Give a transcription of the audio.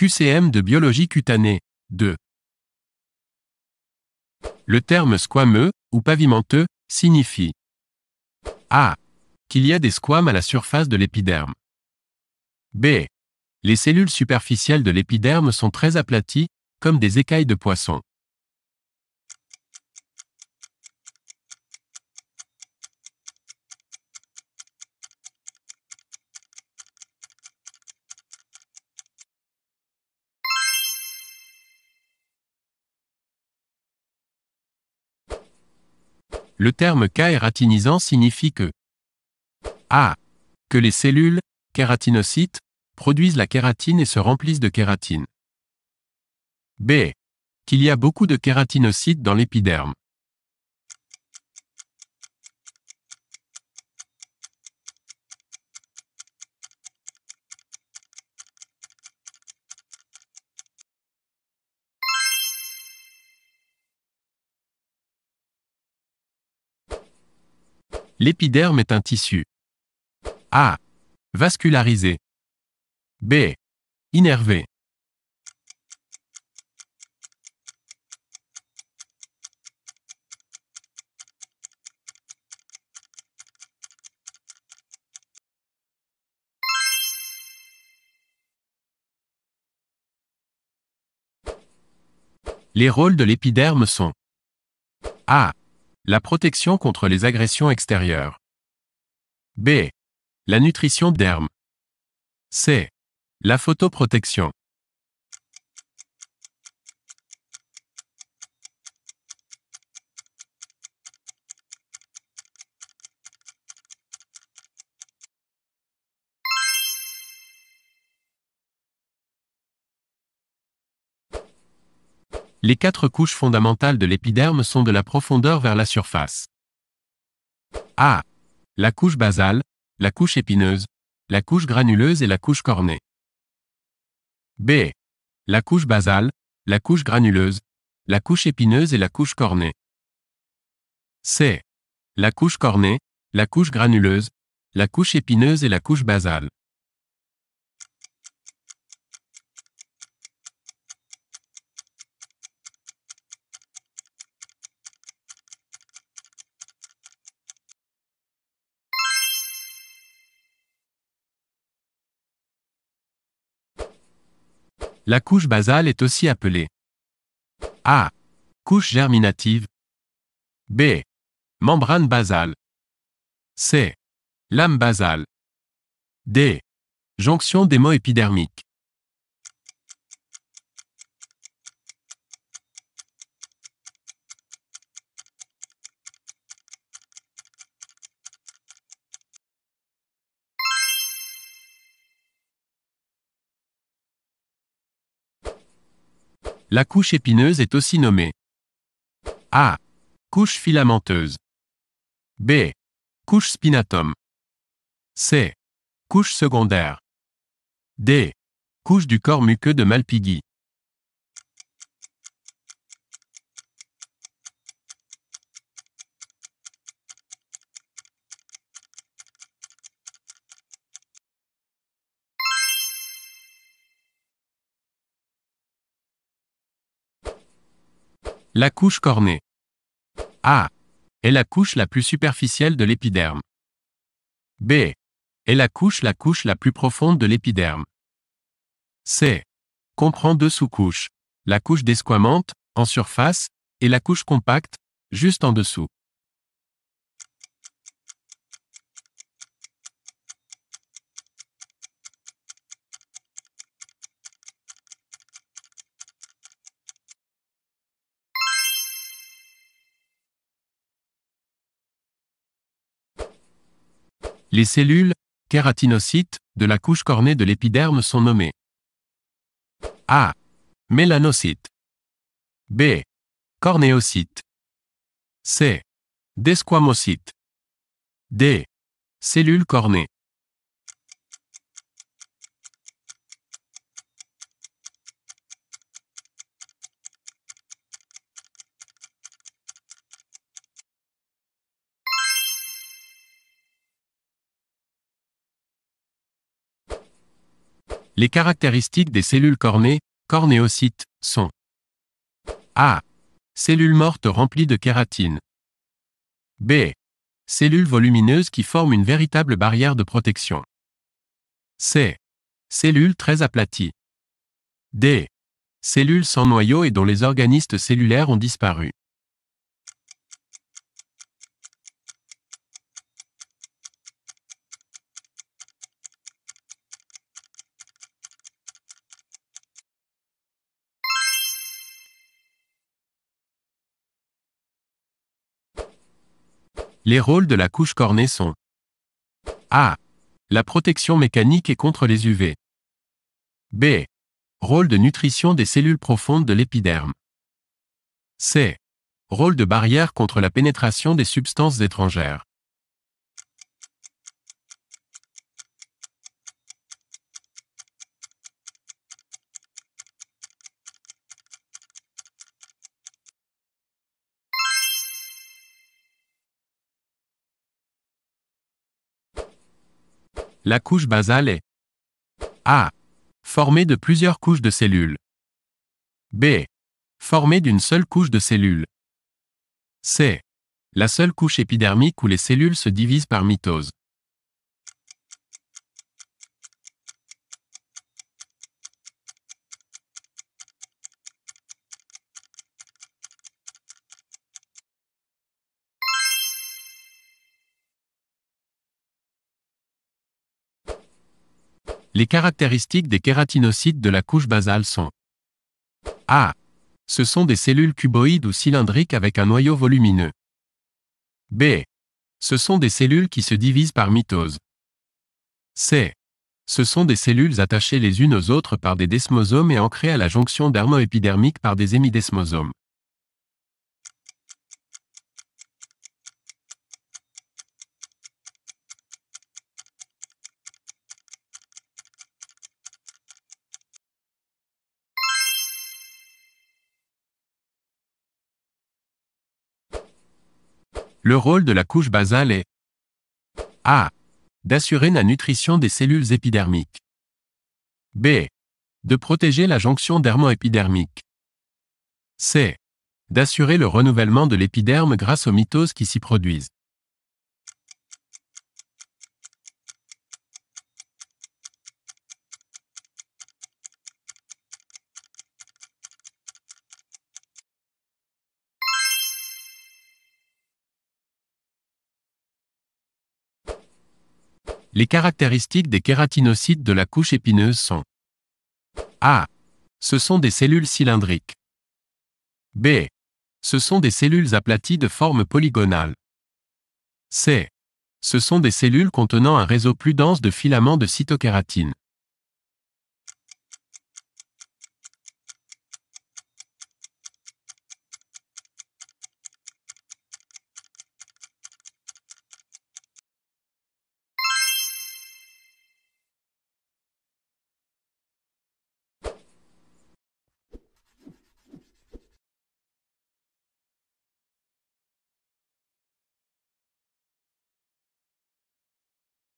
QCM de biologie cutanée. 2. Le terme squameux, ou pavimenteux, signifie A. Qu'il y a des squames à la surface de l'épiderme. B. Les cellules superficielles de l'épiderme sont très aplaties, comme des écailles de poisson. Le terme kératinisant signifie que A. Que les cellules, kératinocytes, produisent la kératine et se remplissent de kératine. B. Qu'il y a beaucoup de kératinocytes dans l'épiderme. L'épiderme est un tissu. A. Vascularisé. B. Innervé. Les rôles de l'épiderme sont A. La protection contre les agressions extérieures. B. La nutrition derme. C. La photoprotection. Les quatre couches fondamentales de l'épiderme sont de la profondeur vers la surface. A. La couche basale, la couche épineuse, la couche granuleuse et la couche cornée. B. La couche basale, la couche granuleuse, la couche épineuse et la couche cornée. C. La couche cornée, la couche granuleuse, la couche épineuse et la couche basale. La couche basale est aussi appelée A. Couche germinative. B. Membrane basale. C. Lame basale. D. Jonction démo La couche épineuse est aussi nommée A. Couche filamenteuse. B. Couche spinatum. C. Couche secondaire. D. Couche du corps muqueux de Malpighi. La couche cornée. A. Est la couche la plus superficielle de l'épiderme. B. Est la couche la couche la plus profonde de l'épiderme. C. Comprend deux sous-couches. La couche desquamante, en surface, et la couche compacte, juste en dessous. Les cellules, kératinocytes, de la couche cornée de l'épiderme sont nommées A. Mélanocytes B. Cornéocytes C. Desquamocytes D. Cellules cornées Les caractéristiques des cellules cornées, cornéocytes, sont A. Cellules mortes remplies de kératine. B. Cellules volumineuses qui forment une véritable barrière de protection. C. Cellules très aplaties. D. Cellules sans noyau et dont les organistes cellulaires ont disparu. Les rôles de la couche cornée sont A. La protection mécanique et contre les UV. B. Rôle de nutrition des cellules profondes de l'épiderme. C. Rôle de barrière contre la pénétration des substances étrangères. La couche basale est A. Formée de plusieurs couches de cellules. B. Formée d'une seule couche de cellules. C. La seule couche épidermique où les cellules se divisent par mitose. Les caractéristiques des kératinocytes de la couche basale sont A. Ce sont des cellules cuboïdes ou cylindriques avec un noyau volumineux. B. Ce sont des cellules qui se divisent par mitose. C. Ce sont des cellules attachées les unes aux autres par des desmosomes et ancrées à la jonction dermoépidermique par des hémidesmosomes. Le rôle de la couche basale est A. D'assurer la nutrition des cellules épidermiques. B. De protéger la jonction dermo-épidermique, C. D'assurer le renouvellement de l'épiderme grâce aux mitoses qui s'y produisent. Les caractéristiques des kératinocytes de la couche épineuse sont A. Ce sont des cellules cylindriques. B. Ce sont des cellules aplaties de forme polygonale. C. Ce sont des cellules contenant un réseau plus dense de filaments de cytokératine.